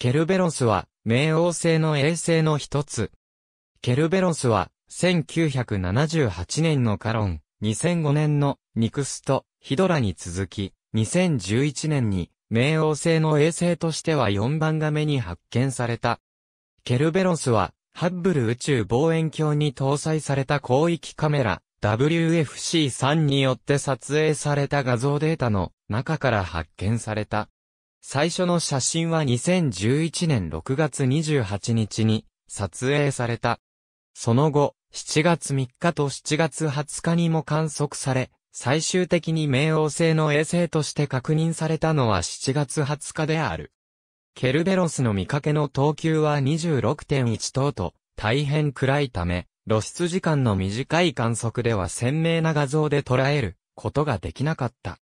ケルベロスは、冥王星の衛星の一つ。ケルベロスは、1978年のカロン、2005年のニクスト、ヒドラに続き、2011年に、冥王星の衛星としては4番画目に発見された。ケルベロスは、ハッブル宇宙望遠鏡に搭載された広域カメラ、WFC3 によって撮影された画像データの中から発見された。最初の写真は2011年6月28日に撮影された。その後、7月3日と7月20日にも観測され、最終的に冥王星の衛星として確認されたのは7月20日である。ケルベロスの見かけの等級は26.1等と大変暗いため、露出時間の短い観測では鮮明な画像で捉えることができなかった。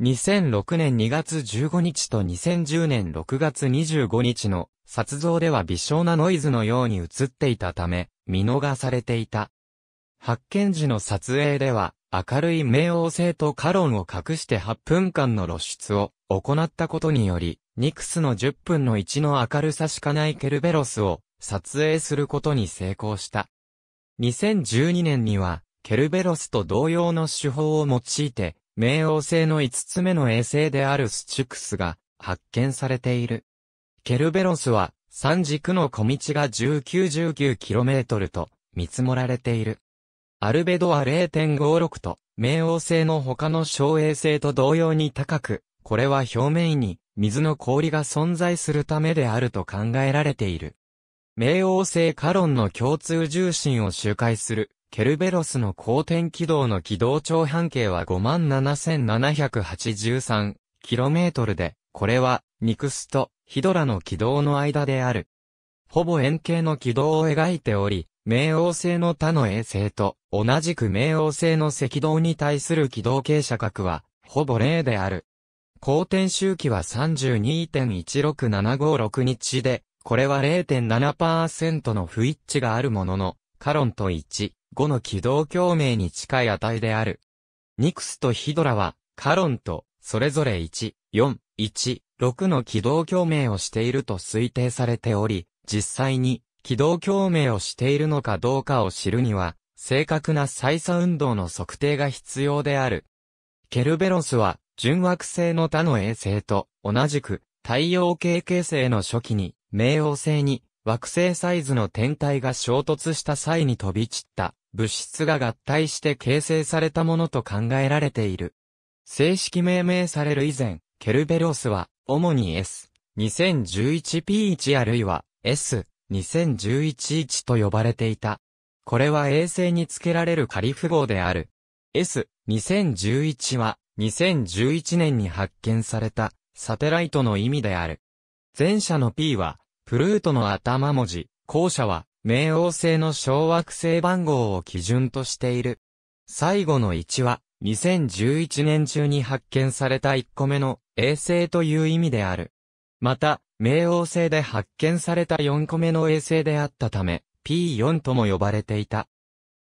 2006年2月15日と2010年6月25日の撮像では微小なノイズのように映っていたため、見逃されていた。発見時の撮影では、明るい冥王星とカロンを隠して8分間の露出を行ったことにより、ニクスの10分の1の明るさしかないケルベロスを撮影することに成功した。2012年には、ケルベロスと同様の手法を用いて、冥王星の5つ目の衛星であるスチュクスが発見されている。ケルベロスは三軸の小道が 19-19km と見積もられている。アルベドは0.56と、冥王星の他の小衛星と同様に高く、これは表面に水の氷が存在するためであると考えられている。冥王星カロンの共通重心を周回するケルベロスの公転軌道の軌道長半径は 57,783km で、これは、ニクスとヒドラの軌道の間である。ほぼ円形の軌道を描いており、冥王星の他の衛星と、同じく冥王星の赤道に対する軌道傾斜角は、ほぼ0である。公転周期は32.16756日で、これは0.7%の不一致があるものの、カロンと1、5の軌道共鳴に近い値である。ニクスとヒドラは、カロンと、それぞれ1、4、1、6の軌道共鳴をしていると推定されており、実際に、軌道共鳴をしているのかどうかを知るには、正確な再差運動の測定が必要である。ケルベロスは、純惑星の他の衛星と、同じく、太陽系形成の初期に、冥王星に、惑星サイズの天体が衝突した際に飛び散った物質が合体して形成されたものと考えられている。正式命名される以前、ケルベロスは、主に S、2011P1 あるいは S、2011-1と呼ばれていた。これは衛星に付けられる仮符号である。S、2011は、2011年に発見された、サテライトの意味である。前者の P は、プルートの頭文字、後者は、冥王星の小惑星番号を基準としている。最後の1は、2011年中に発見された1個目の衛星という意味である。また、冥王星で発見された4個目の衛星であったため、P4 とも呼ばれていた。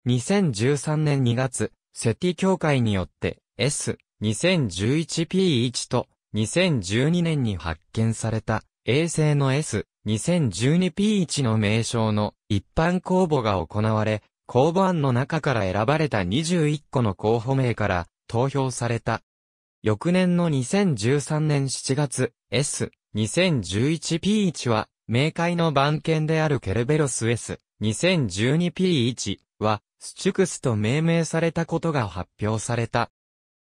2013年2月、セティ協会によって S、2011P1 と2012年に発見された衛星の S、2012P1 の名称の一般公募が行われ、公募案の中から選ばれた21個の候補名から投票された。翌年の2013年7月、S、2011P1 は、明快の番犬であるケルベロス S、2012P1 は、スチュクスと命名されたことが発表された。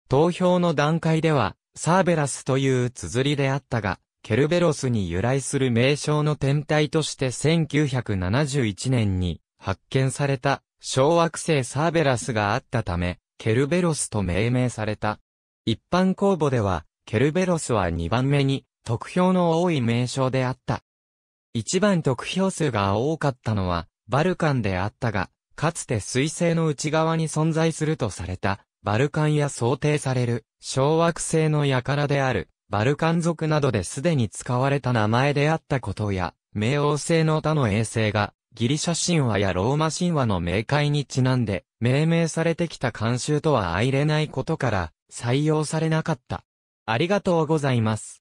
投票の段階では、サーベラスという綴りであったが、ケルベロスに由来する名称の天体として1971年に発見された小惑星サーベラスがあったため、ケルベロスと命名された。一般公募では、ケルベロスは2番目に得票の多い名称であった。一番得票数が多かったのは、バルカンであったが、かつて水星の内側に存在するとされた、バルカンや想定される、小惑星の輩である、バルカン族などですでに使われた名前であったことや、冥王星の他の衛星が、ギリシャ神話やローマ神話の冥界にちなんで、命名されてきた慣習とは相入れないことから、採用されなかった。ありがとうございます。